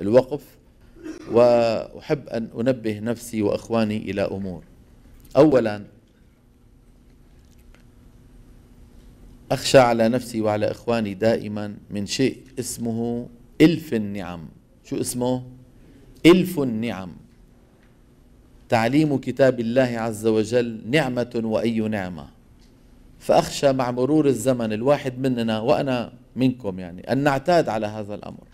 الوقف وأحب أن أنبه نفسي وأخواني إلى أمور أولا أخشى على نفسي وعلى إخواني دائما من شيء اسمه إلف النعم شو اسمه؟ إلف النعم تعليم كتاب الله عز وجل نعمة وأي نعمة فأخشى مع مرور الزمن الواحد مننا وأنا منكم يعني أن نعتاد على هذا الأمر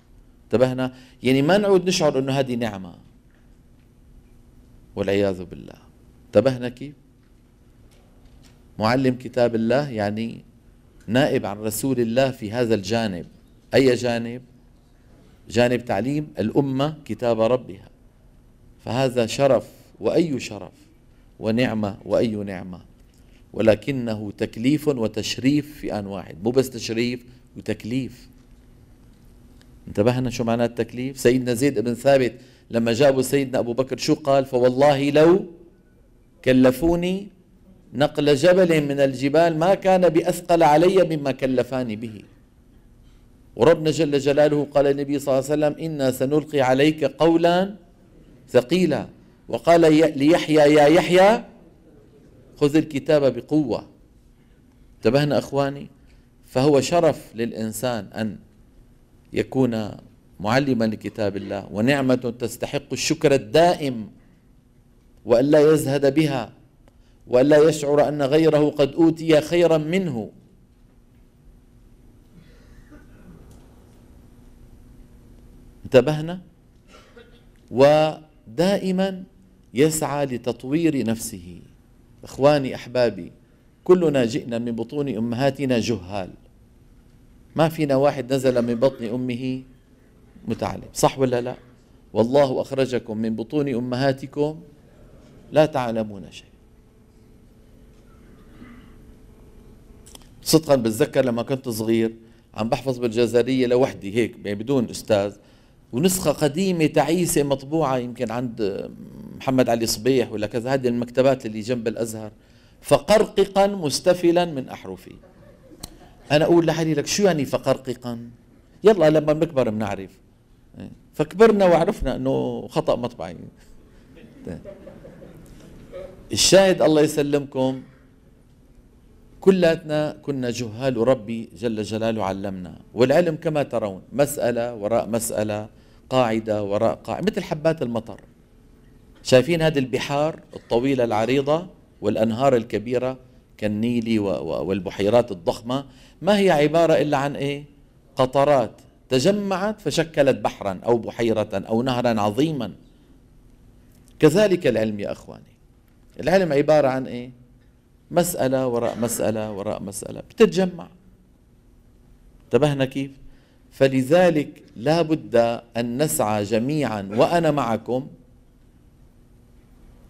انتبهنا يعني ما نعود نشعر انه هذه نعمه والعياذ بالله انتبهنا كيف معلم كتاب الله يعني نائب عن رسول الله في هذا الجانب اي جانب جانب تعليم الامه كتاب ربها فهذا شرف واي شرف ونعمه واي نعمه ولكنه تكليف وتشريف في ان واحد مو بس تشريف وتكليف انتبهنا شو معنى التكليف سيدنا زيد بن ثابت لما جابوا سيدنا أبو بكر شو قال فوالله لو كلفوني نقل جبل من الجبال ما كان بأثقل علي مما كلفاني به وربنا جل جلاله قال النبي صلى الله عليه وسلم إنا سنلقي عليك قولا ثقيلا وقال ليحيى يا يحيى خذ الكتاب بقوة انتبهنا أخواني فهو شرف للإنسان أن يكون معلما لكتاب الله ونعمة تستحق الشكر الدائم وألا يزهد بها وألا يشعر أن غيره قد أوتي خيرا منه انتبهنا ودائما يسعى لتطوير نفسه اخواني احبابي كلنا جئنا من بطون امهاتنا جهال ما فينا واحد نزل من بطن أمه متعلم صح ولا لا والله أخرجكم من بطون أمهاتكم لا تعلمون شيء صدقا بتذكر لما كنت صغير عم بحفظ بالجزرية لوحدي هيك بدون أستاذ ونسخة قديمة تعيسة مطبوعة يمكن عند محمد علي صبيح ولا كذا هذه المكتبات اللي جنب الأزهر فقرققا مستفلا من أحرفه انا اقول لحالي لك شو يعني فقر يلا لما بنكبر بنعرف إيه، فكبرنا وعرفنا انه خطا مطبعي الشاهد الله يسلمكم كلاتنا كنا جهال وربي جل جلاله علمنا والعلم كما ترون مسألة وراء مسألة قاعدة وراء قاعدة مثل حبات المطر شايفين هذه البحار الطويلة العريضة والأنهار الكبيرة كالنيلي والبحيرات الضخمة ما هي عبارة إلا عن إيه؟ قطرات تجمعت فشكلت بحرا أو بحيرة أو نهرا عظيما كذلك العلم يا أخواني العلم عبارة عن إيه؟ مسألة وراء مسألة وراء مسألة بتتجمع انتبهنا كيف؟ فلذلك لا بد أن نسعى جميعا وأنا معكم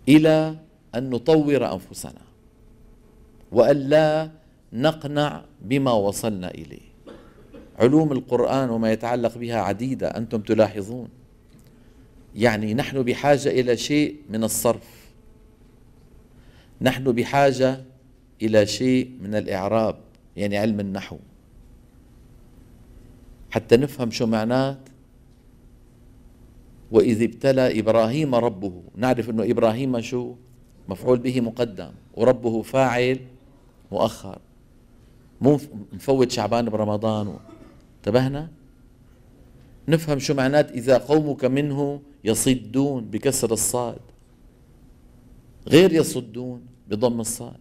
إلى أن نطور أنفسنا وألا نقنع بما وصلنا إليه علوم القرآن وما يتعلق بها عديدة أنتم تلاحظون يعني نحن بحاجة إلى شيء من الصرف نحن بحاجة إلى شيء من الإعراب يعني علم النحو حتى نفهم شو معناه وإذ ابتلى إبراهيم ربه نعرف أنه إبراهيم شو مفعول به مقدم وربه فاعل مؤخر مو مفوت شعبان برمضان انتبهنا نفهم شو معنات إذا قومك منه يصدون بكسر الصاد غير يصدون بضم الصاد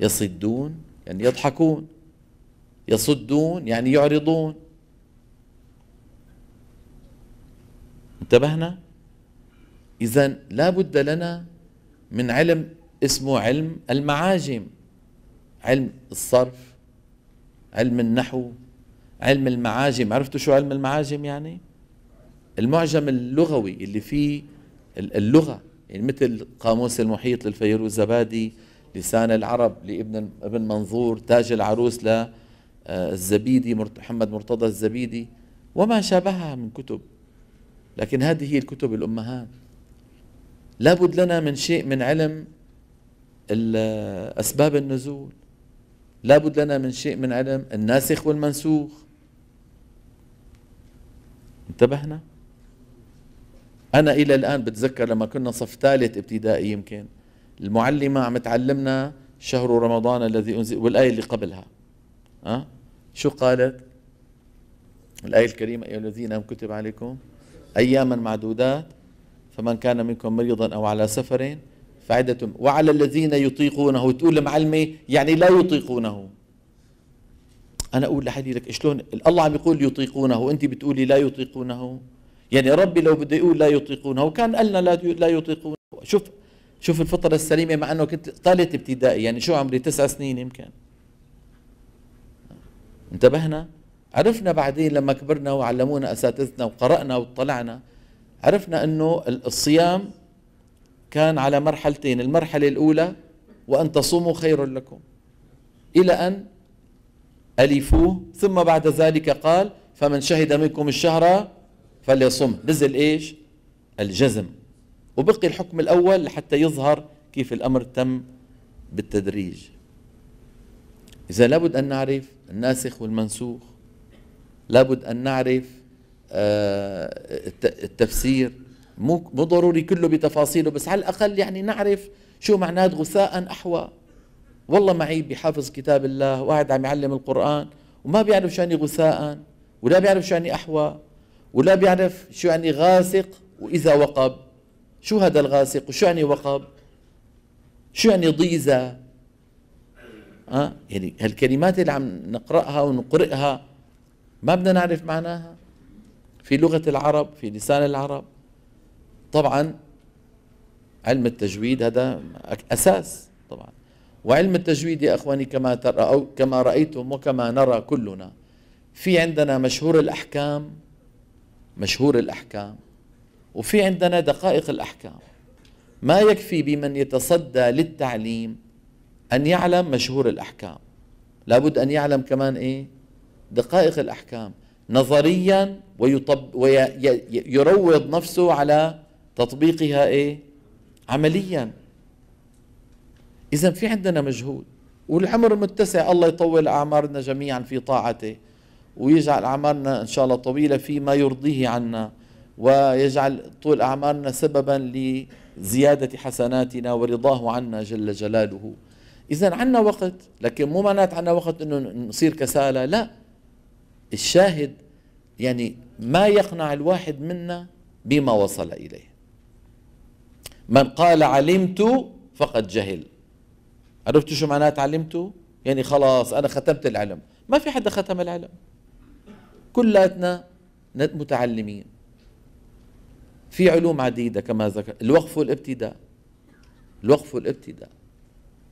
يصدون يعني يضحكون يصدون يعني يعرضون انتبهنا إذا لا بد لنا من علم اسمه علم المعاجم علم الصرف علم النحو علم المعاجم عرفتوا شو علم المعاجم يعني المعجم اللغوي اللي فيه اللغة يعني مثل قاموس المحيط للفيروز الزبادي لسان العرب لابن ابن منظور تاج العروس للزبيدي آه، محمد مرتضى الزبيدي وما شابهها من كتب لكن هذه هي الكتب الأمهات لابد لنا من شيء من علم أسباب النزول لابد لنا من شيء من علم الناسخ والمنسوخ انتبهنا أنا إلى الآن بتذكر لما كنا صف ثالث ابتدائي يمكن المعلمة عم تعلمنا شهر رمضان الذي أنزل والآية اللي قبلها أه؟ شو قالت الآية الكريمة أيها الذين كتب عليكم أياما معدودات فمن كان منكم مريضا أو على سفر فعدة وعلى الذين يطيقونه تقول لمعلمي يعني لا يطيقونه أنا أقول لحالي لك شلون الله عم يقول يطيقونه وأنت بتقولي لا يطيقونه يعني ربي لو بده يقول لا يطيقونه كان قالنا لا لا يطيقونه شوف شوف الفطرة السليمة مع أنه كنت ثالث ابتدائي يعني شو عمري تسع سنين يمكن انتبهنا عرفنا بعدين لما كبرنا وعلمونا أساتذتنا وقرأنا واطلعنا عرفنا أنه الصيام كان على مرحلتين المرحلة الأولى وأن تصوموا خير لكم إلى أن ألفوه ثم بعد ذلك قال فمن شهد منكم الشهر فليصم نزل إيش الجزم وبقي الحكم الأول لحتى يظهر كيف الأمر تم بالتدريج إذا لابد أن نعرف الناسخ والمنسوخ لابد أن نعرف آه، التفسير مو مو ضروري كله بتفاصيله بس على الاقل يعني نعرف شو معنات غثاء احوى والله معي بحافظ كتاب الله وقاعد عم يعلم القران وما بيعرف شو يعني غثاء ولا بيعرف شو يعني احوى ولا بيعرف شو يعني غاسق واذا وقب شو هذا الغاسق وشو يعني وقب شو يعني ضيزه أه؟ يعني هالكلمات اللي عم نقراها ونقرئها ما بدنا نعرف معناها في لغه العرب في لسان العرب طبعا علم التجويد هذا أساس طبعا وعلم التجويد يا أخواني كما, ترى أو كما رأيتم وكما نرى كلنا في عندنا مشهور الأحكام مشهور الأحكام وفي عندنا دقائق الأحكام ما يكفي بمن يتصدى للتعليم أن يعلم مشهور الأحكام لابد أن يعلم كمان إيه دقائق الأحكام نظريا ويطب ويروض نفسه على تطبيقها ايه عمليا اذا في عندنا مجهود والعمر متسع الله يطول اعمارنا جميعا في طاعته ويجعل اعمارنا ان شاء الله طويله فيما يرضيه عنا ويجعل طول اعمارنا سببا لزياده حسناتنا ورضاه عنا جل جلاله اذا عنا وقت لكن مو معنات عنا وقت انه نصير كسالى لا الشاهد يعني ما يقنع الواحد منا بما وصل اليه من قال علمت فقد جهل عرفتوا شو معناه علمت يعني خلاص أنا ختمت العلم ما في حدا ختم العلم كلاتنا متعلمين في علوم عديدة كما ذكر الوقف والابتداء الوقف والابتداء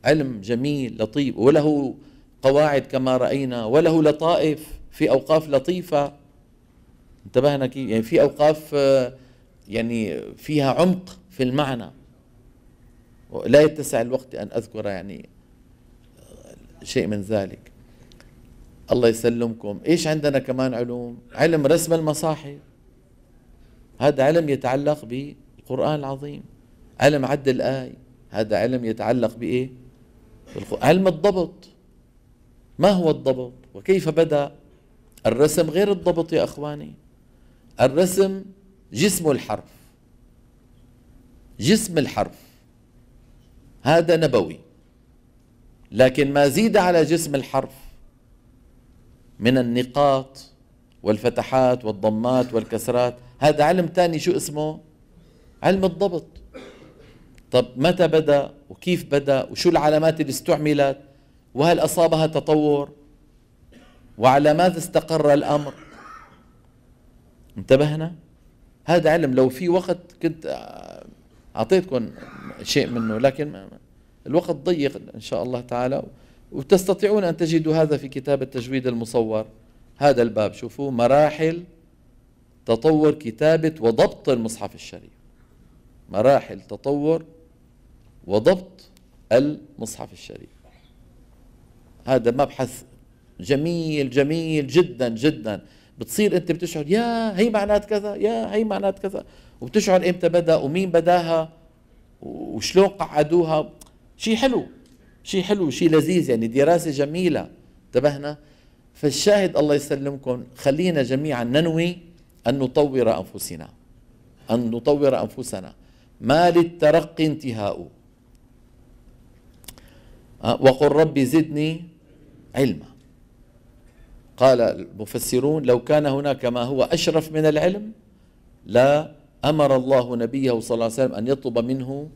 علم جميل لطيف وله قواعد كما رأينا وله لطائف في أوقاف لطيفة انتبهنا كيف يعني في أوقاف آه، يعني فيها عمق في المعنى لا يتسع الوقت أن أذكر يعني شيء من ذلك الله يسلمكم إيش عندنا كمان علوم علم رسم المصاحف هذا علم يتعلق بالقرآن العظيم علم عد الآي هذا علم يتعلق بإيه علم الضبط ما هو الضبط وكيف بدأ الرسم غير الضبط يا أخواني الرسم جسم الحرف جسم الحرف هذا نبوي لكن ما زيد على جسم الحرف من النقاط والفتحات والضمات والكسرات هذا علم ثاني شو اسمه علم الضبط طب متى بدأ وكيف بدأ وشو العلامات اللي استعملت وهل أصابها تطور وعلى ماذا استقر الأمر انتبهنا هذا علم لو في وقت كنت آه، أعطيتكم شيء منه لكن الوقت ضيق إن شاء الله تعالى وتستطيعون أن تجدوا هذا في كتاب التجويد المصور هذا الباب شوفوا مراحل تطور كتابة وضبط المصحف الشريف مراحل تطور وضبط المصحف الشريف هذا مبحث جميل جميل جدا جدا بتصير انت بتشعر يا هي معنات كذا يا هي معنات كذا وبتشعر امتى بدا ومين بداها وشلون قعدوها شيء حلو شيء حلو شيء لذيذ يعني دراسه جميله انتبهنا فالشاهد الله يسلمكم خلينا جميعا ننوي ان نطور انفسنا ان نطور انفسنا ما للترقي انتهاء وقل ربي زدني علما قال المفسرون لو كان هناك ما هو اشرف من العلم لا أمر الله نبيه صلى الله عليه وسلم أن يطلب منه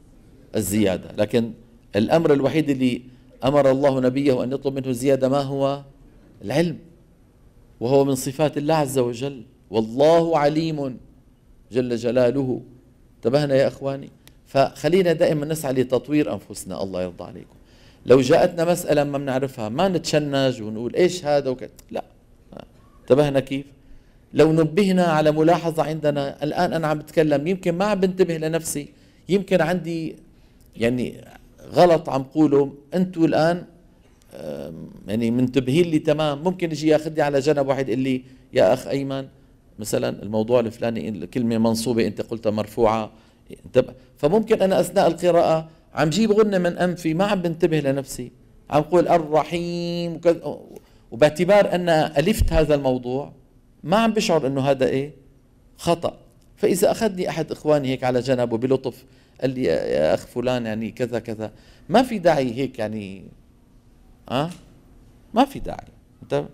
الزيادة لكن الأمر الوحيد اللي أمر الله نبيه أن يطلب منه الزيادة ما هو العلم وهو من صفات الله عز وجل والله عليم جل جلاله انتبهنا يا اخواني فخلينا دائما نسعى لتطوير انفسنا الله يرضى عليكم لو جاءتنا مساله ما بنعرفها ما نتشنج ونقول ايش هذا وكذا لا انتبهنا كيف لو نبهنا على ملاحظة عندنا الآن أنا عم بتكلم يمكن ما عم بنتبه لنفسي يمكن عندي يعني غلط عم قوله أنتوا الآن يعني منتبهين لي تمام ممكن يجي ياخذني على جنب واحد يقول لي يا أخ أيمن مثلا الموضوع الفلاني الكلمة منصوبة أنت قلتها مرفوعة فممكن أنا أثناء القراءة عم جيب غنة من أنفي ما عم بنتبه لنفسي عم قول الرحيم وباعتبار أن ألفت هذا الموضوع ما عم بشعر انه هذا ايه خطا فاذا اخذني احد اخواني هيك على جنب وبلطف قال لي يا اخ فلان يعني كذا كذا ما في داعي هيك يعني اه ما في داعي انت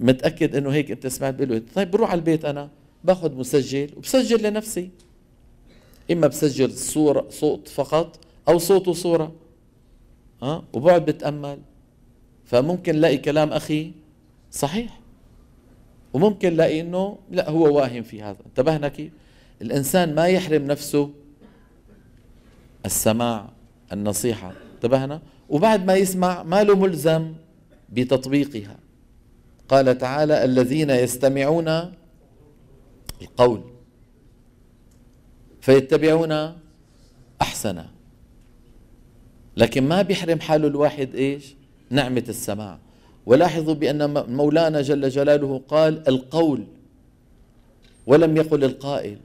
متاكد انه هيك انت سمعت بيقول إيه؟ طيب بروح على البيت انا باخذ مسجل وبسجل لنفسي اما بسجل صوره صوت فقط او صوت وصوره ها أه؟ وبقعد بتامل فممكن لاقي كلام اخي صحيح وممكن لاقي انه لا هو واهم في هذا انتبهنا كيف الانسان ما يحرم نفسه السماع النصيحه انتبهنا وبعد ما يسمع ما له ملزم بتطبيقها قال تعالى الذين يستمعون القول فيتبعون احسنه لكن ما بيحرم حاله الواحد ايش نعمه السماع ولاحظوا بأن مولانا جل جلاله قال القول ولم يقل القائل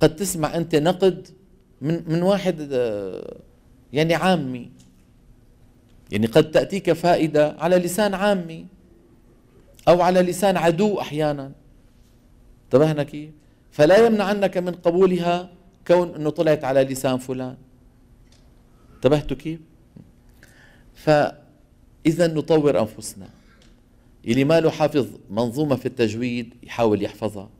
قد تسمع أنت نقد من, من واحد آه، يعني عامي يعني قد تأتيك فائدة على لسان عامي أو على لسان عدو أحيانا انتبهنا كيف فلا يمنعنك من قبولها كون أنه طلعت على لسان فلان انتبهتوا كيف ف إذا نطور أنفسنا اللي ما له حافظ منظومة في التجويد يحاول يحفظها